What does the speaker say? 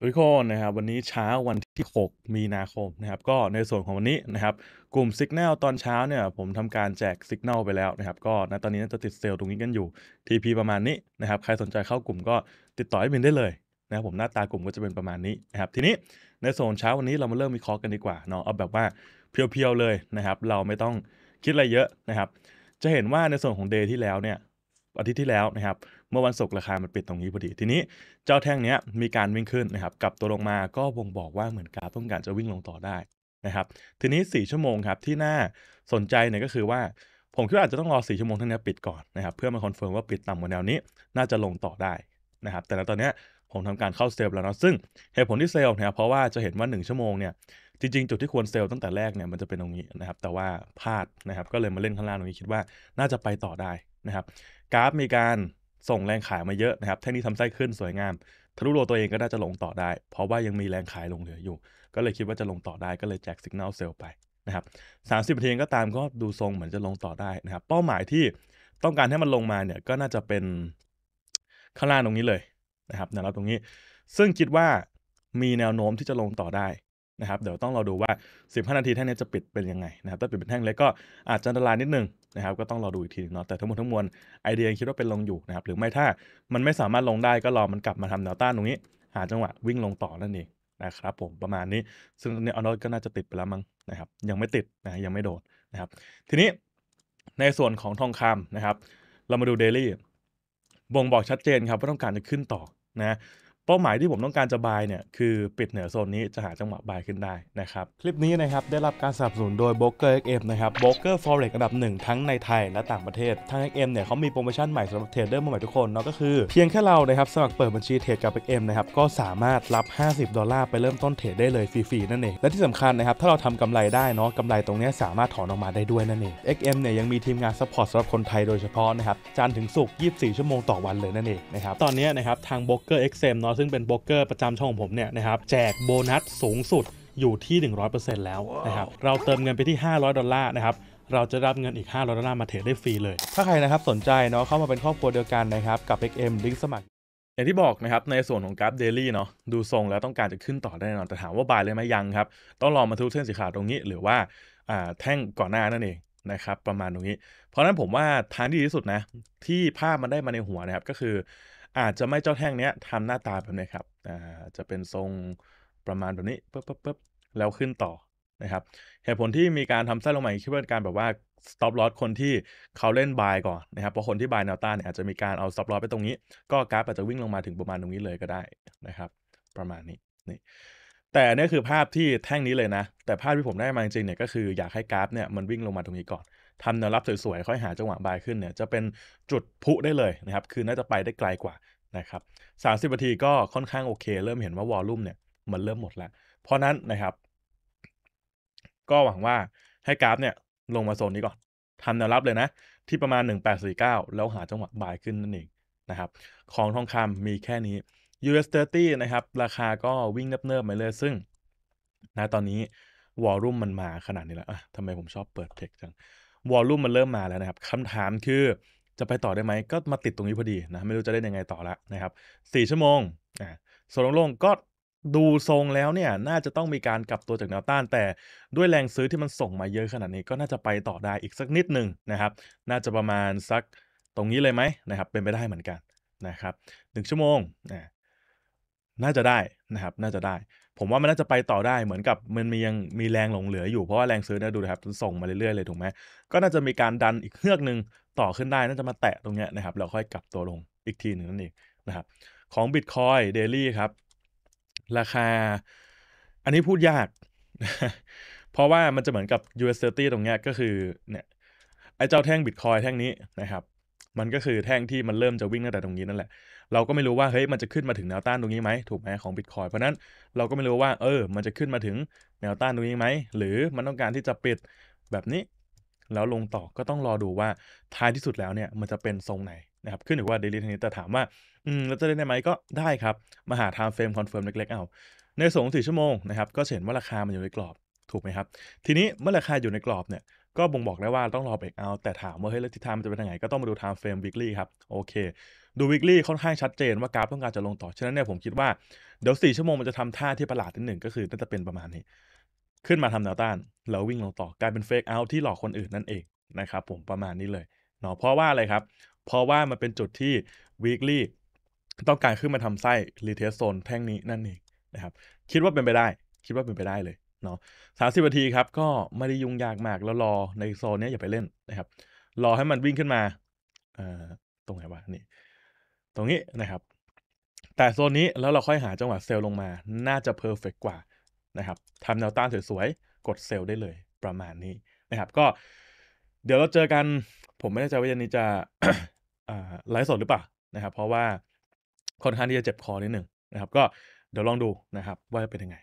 ทุกคนนะครับวันนี้เช้าวันที่6มีนาคมนะครับก็ในส่วนของวันนี้นะครับกลุ่มสัญญาณตอนเช้าเนี่ยผมทำการแจกสัญญาณไปแล้วนะครับก็ณตอนนี้น่าจะติดเซลล์ตรงนี้กันอยู่ TP ประมาณนี้นะครับใครสนใจเข้ากลุ่มก็ติดต่อให้มินได้เลยนะครับผมหน้าตากลุ่มก็จะเป็นประมาณนี้นะครับทีนี้ในส่วนเช้าวันนี้เรามาเริ่มวิเคราะห์กันดีกว่าเนาะเอาแบบว่าเพียวๆเลยนะครับเราไม่ต้องคิดอะไรเยอะนะครับจะเห็นว่าในส่วนของเดย์ที่แล้วเนี่ยอาทิตย์ที่แล้วนะครับเมื่อวันศุกร์ราคามันปิดตรงนี้พอดี ทีนี้เจ้าแท่งเนี้ยมีการวิ่งขึ้นนะครับกลับตัวลงมาก็บ่งบอกว่าเหมือนกราฟต้องการจะวิ่งลงต่อได้นะครับทีนี้ 4 ชั่วโมงครับที่น่าสนใจเนี่ยก็คือว่า ผมคิดว่าอาจจะต้องรอ4ชั่วโมงทั้งนี้ปิดก่อนนะครับเพื่อมาคอนเฟิร์มว่าปิดต่ำกว่าแนวนี้ น่าจะลงต่อได้นะครับแต่ณตอนนี้ผมทำการเข้าเซลล์แล้วนะซึ่งเหตุผลที่เซลล์เนี่ยเพราะว่าจะเห็นว่า1ชั่วโมงเนี่ยจริงๆจุดที่ควรเซลล์ตั้งแต่แรกเนี่ยมันจะเป็นตรงนี้นะครับแต่ว่าพลาดนะครับก็เลยมาเล่นข้างล่างตรงนี้คิดว่าน่าจะไปต่อได้นะครับกราฟมีการส่งแรงขายมาเยอะนะครับแท่งนี้ทำไส้ขึ้นสวยงาม ทะลุโลตัวเองก็น่าจะลงต่อได้ เพราะว่ายังมีแรงขายลงเหลืออยู่ ก็เลยคิดว่าจะลงต่อได้ ก็เลยแจกสัญญาณเซลล์ไป นะครับสามสิบนาทีก็ตามก็ดูทรงเหมือนจะลงต่อได้นะครับ เป้าหมายที่ต้องการให้มันลงมาเนี่ยก็น่าจะเป็นข้างล่างตรงนี้เลยนะครับแนวรับตรงนี้ ซึ่งคิดว่ามีแนวโน้มที่จะลงต่อได้นะครับเดี๋ยวต้องเราดูว่า 15 นาทีแท่งนี้จะปิดเป็นยังไงนะครับถ้าปิดเป็นแท่งเล็กก็อาจจะนตลายนิดนึงนะครับ ก็ต้องรอดูอีกทีเนาะ แต่ทั้งหมดทั้งมวลไอเดียคิดว่าเป็นลงอยู่นะครับ หรือไม่ถ้ามันไม่สามารถลงได้ก็รอมันกลับมาทำแนวต้านตรงนี้ หาจังหวะวิ่งลงต่อนั่นเองนะครับ ผม ประมาณนี้ ซึ่งเอนนี้ออนก็น่าจะติดไปแล้วมั้งนะครับ ยังไม่ติดนะยังไม่โดนนะครับ ทีนี้ในส่วนของทองคำนะครับ เรามาดูเดลี่บ่งบอกชัดเจนครับว่าต้องการจะขึ้นต่อนะเป้าหมายที่ผมต้องการจะบายเนี่ยคือปิดเหนือโซนนี้จะหาจังหวะบายขึ้นได้นะครับ คลิปนี้นะครับ ได้รับการสนับสนุนโดย b r o k e r XM นะครับ b r o k e r Forex อันดับหนึ่งทั้งในไทยและต่างประเทศทาง XM เนี่ยเขามีโปรโมชั่นใหม่สำหรับเทรดเดอร์มใหม่ทุกคนเนาะก็คือเพียงแค่เรานะครับสมัครเปิดบัญชีเทรดกับ XM นะครับก็สามารถรับ 50 ดอลลาร์ ไปเริ่มต้นเทรดได้เลยฟรีๆนั่นเองและที่สำคัญนะครับถ้าเราทำกำไรได้เนาะกำไรตรงนี้สามารถถอนออกมาได้ด้วยนั่นเอง XM เนี่ยยังมีทีมงานซัพพอร์ตสำหรับคนไทยโดยเฉพาะนะครับจันถึงศุกร์24 ชั่วโมงต่อวันเลยนั่นเองนะครับตอนนี้นะครับทาง b r o k e r XM เนาะซึ่งเป็นบล็อกเกอร์ประจำช่องของผมเนี่ยนะครับแจกโบนัสสูงสุดอยู่ที่ 100%แล้วนะครับเราเติมเงินไปที่ 500 ดอลลาร์นะครับเราจะรับเงินอีก 500 ดอลลาร์ มาเทรดได้ฟรีเลย ถ้าใครนะครับสนใจเนาะเข้ามาเป็นครอบครัวเดียวกันนะครับกับ XM ลิงก์สมัคร อย่างที่บอกนะครับในส่วนของกราฟเดลี่เนาะดูทรงแล้วต้องการจะขึ้นต่อแน่นอนแต่ถามว่าบายเลยไหมยังครับต้องรองมาทุกเส้นสีขาวตรงนี้ หรือว่าแท่งก่อนหน้านั่นเองนะครับประมาณตรงนี้ เพราะนั้นผมว่าทางที่ดีที่สุดนะที่ภาพมันได้มาในหัวนะครับก็คืออาจจะไม่เจ้าแท่งเนี้ยทำหน้าตาแบบนี้ครับ อ่า จะเป็นทรงประมาณแบบนี้ปึ๊บป๊บป๊บแล้วขึ้นต่อนะครับเหตุผลที่มีการทำไส้ลงมาคือเป่นการแบบว่า stop loss คนที่เขาเล่นบายก่อนนะครับเพราะคนที่บายแนวต้านเนี่ยอาจจะมีการเอา stop loss ไปตรงนี้ ก็กราฟอาจจะวิ่งลงมาถึงประมาณตรงนี้เลยก็ได้นะครับ ประมาณนี้นี่แต่อันนี้คือภาพที่แท่งนี้เลยนะ แต่ภาพที่ผมได้มาจริงๆเนี่ยก็คืออยากให้กราฟเนี่ยมันวิ่งลงมาตรงนี้ก่อนทำแนวรับสวยๆค่อยหาจังหวะบายขึ้นเนี่ย จะเป็นจุดพุได้เลยนะครับ คือน่าจะไปได้ไกลกว่านะครับสานาทีก็ค่อนข้างโอเค เริ่มเห็นว่าวอลลุ่มเนี่ย มันเริ่มหมดแล้วเพราะนั้นนะครับ ก็หวังว่าให้กราฟเนี่ยลงมาโซนนี้ก่อนทำแนวรับเลยนะ ที่ประมาณ1849แล้วหาจังหวะบายขึ้นนั่นเองนะครับ ของทองคำมีแค่นี้ US 30 นะครับ ราคาก็วิ่งเนิบๆมาเลย ซึ่งนะตอนนี้วอลลุ่มมันมาขนาดนี้แล้วอะทำไมผมชอบเปิดเทคจัง วอลลุ่มมันเริ่มมาแล้วนะครับ คำถามคือจะไปต่อได้ไหม ก็มาติดตรงนี้พอดีนะ ไม่รู้จะเล่นยังไงต่อละนะครับสี่ชั่วโมงอ่าโซนลงก็ดูทรงแล้วเนี่ย น่าจะต้องมีการกลับตัวจากแนวต้าน แต่ด้วยแรงซื้อที่มันส่งมาเยอะขนาดนี้ ก็น่าจะไปต่อได้อีกสักนิดหนึ่งนะครับ น่าจะประมาณสักตรงนี้เลยไหมนะครับ เป็นไปได้เหมือนกันนะครับหนึ่งชั่วโมงน่าจะได้นะครับน่าจะได้ ผมว่ามันน่าจะไปต่อได้เหมือนกับมันมียังมีแรงหลงเหลืออยู่ เพราะว่าแรงซื้อนะดูนะครับส่งมาเรื่อยๆเลย ถูกไหมก็น่าจะมีการดันอีกเฮือกหนึ่งต่อขึ้นได้ น่าจะมาแตะตรงเนี้ยนะครับแล้วค่อยกลับตัวลงอีกทีหนึ่งนั่นเองนะครับของ Bitcoin Daily ครับ ราคา อันนี้พูดยาก เพราะว่ามันจะเหมือนกับ US 30ตรงเนี้ยก็คือเนี่ยไอ้เจ้าแท่ง Bitcoin แท่งนี้นะครับมันก็คือแท่งที่มันเริ่มจะวิ่งตั้งแต่ตรงนี้นั่นแหละเราก็ไม่รู้ว่าเฮ้ยมันจะขึ้นมาถึงแนวต้านตรงนี้ไหมถูกไหมของบิตคอยเพราะนั้นเราก็ไม่รู้ว่าเออ มันจะขึ้นมาถึงแนวต้านตรงนี้ไหมหรือมันต้องการที่จะปิดแบบนี้แล้วลงต่อก็ต้องรอดูว่าท้ายที่สุดแล้วเนี่ยมันจะเป็นทรงไหนนะครับขึ้นอยู่ว่าเดลิทนี้แต่ถามว่าอืมเราจะได้ไหมก็ได้ครับมาหาไทม์เฟรมคอนเฟิร์มเล็กๆเอาในสองสี่ชั่วโมงนะครับก็เห็นว่าราคามันอยู่ในกรอบถูกไหมครับทีนี้เมื่อราคาอยู่ในกรอบเนี่ยก็บ่งบอกได้ว่าต้องรอเบรกเอา แต่ถามว่าเฮ้ยแล้วทิศทางมันจะเป็นยังไงก็ต้องมาดูทามเฟรมวิ weekly ครับ โอเค ดู weekly ค่อนข้างชัดเจนว่ากราฟต้องการจะลงต่อ ฉะนั้นเนี่ยผมคิดว่าเดี๋ยว 4 ชั่วโมงมันจะทำท่าที่ประหลาดนิดหนึ่งก็คือน่าจะเป็นประมาณนี้ ขึ้นมาทำแนวต้าน แล้ววิ่งลงต่อกลายเป็นเฟกเอาที่หลอกคนอื่นนั่นเองนะครับผมประมาณนี้เลยเนาะเพราะว่าอะไรครับ เพราะว่ามันเป็นจุดที่ weekly ต้องการขึ้นมาทำไส้รีเทสโซน แท่งนี้นั่นเองนะครับคิดว่าเป็นไปได้ คิดว่าเป็นไปได้เลยเนาะสามสิบนาทีครับ ก็ไม่ได้ยุ่งยากมากแล้วรอในโซนนี้อย่าไปเล่นนะครับ รอให้มันวิ่งขึ้นมาอ่ตรงไหนวะนี่ ตรงนี้นะครับ แต่โซนนี้แล้วเราค่อยหาจังหวะเซลล์ลงมา น่าจะเพอร์เฟกกว่านะครับทำแนวต้านสวยๆ กดเซลล์ได้เลย ประมาณนี้นะครับ ก็เดี๋ยวเราเจอกันผมไม่แน่ใจว่าเย็นนี้จะไลฟ์สดหรือเปล่านะครับ เพราะว่าค่อนข้างที่จะเจ็บคอนิดหนึ่งนะครับ ก็เดี๋ยวลองดูนะครับ ว่าจะเป็นยังไง